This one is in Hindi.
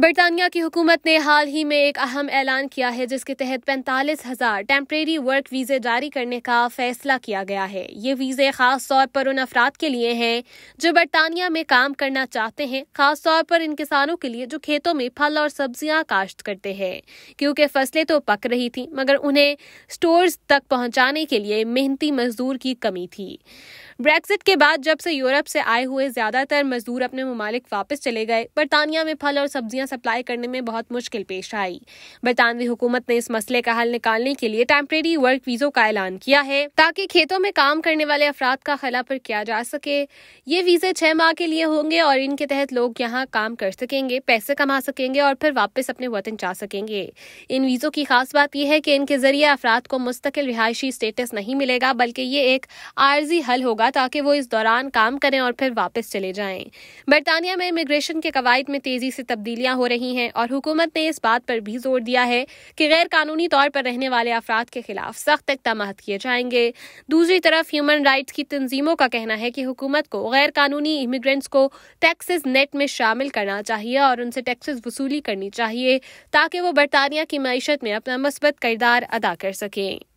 बरतानिया की हुकूमत ने हाल ही में एक अहम ऐलान किया है जिसके तहत पैंतालीस हजार टेम्प्रेरी वर्क वीज़े जारी करने का फैसला किया गया है ये वीज़े खास तौर पर उन अफराद के लिए हैं जो बरतानिया में काम करना चाहते हैं खास तौर पर इन किसानों के लिए जो खेतों में फल और सब्जियां काश्त करते हैं क्योंकि फसलें तो पक रही थी मगर उन्हें स्टोर तक पहुंचाने के लिए मेहनती मजदूर की कमी थी ब्रेक्सिट के बाद जब से यूरोप से आए हुए ज़्यादातर मजदूर अपने ममालिक वापस चले गए बरतानिया में फल और सब्जियां सप्लाई करने में बहुत मुश्किल पेश आई बरतानवी हुकूमत ने इस मसले का हल निकालने के लिए टेम्परेरी वर्क वीजों का ऐलान किया है ताकि खेतों में काम करने वाले अफराद का खला पर किया जा सके ये वीजे छह माह के लिए होंगे और इनके तहत लोग यहाँ काम कर सकेंगे पैसे कमा सकेंगे और फिर वापस अपने वतन जा सकेंगे इन वीज़ों की खास बात यह है कि इनके जरिए अफराद को मुस्तकिल रिहायशी स्टेटस नहीं मिलेगा बल्कि ये एक आर्जी हल होगा ताकि वो इस दौरान काम करें और फिर वापस चले जाएं बरतानिया में इमिग्रेशन के कवायद में तेजी से तब्दीलियां हो रही हैं और हुकूमत ने इस बात पर भी जोर दिया है कि गैर कानूनी तौर पर रहने वाले अफराद के खिलाफ सख्त इकदाम किए जाएंगे दूसरी तरफ ह्यूमन राइट्स की तंजीमों का कहना है कि हुकूमत को गैर कानूनी इमिग्रेंट्स को टैक्सेस नेट में शामिल करना चाहिए और उनसे टैक्सेस वसूली करनी चाहिए ताकि वो बरतानिया की मीशत में अपना मस्बत किरदार अदा कर सकें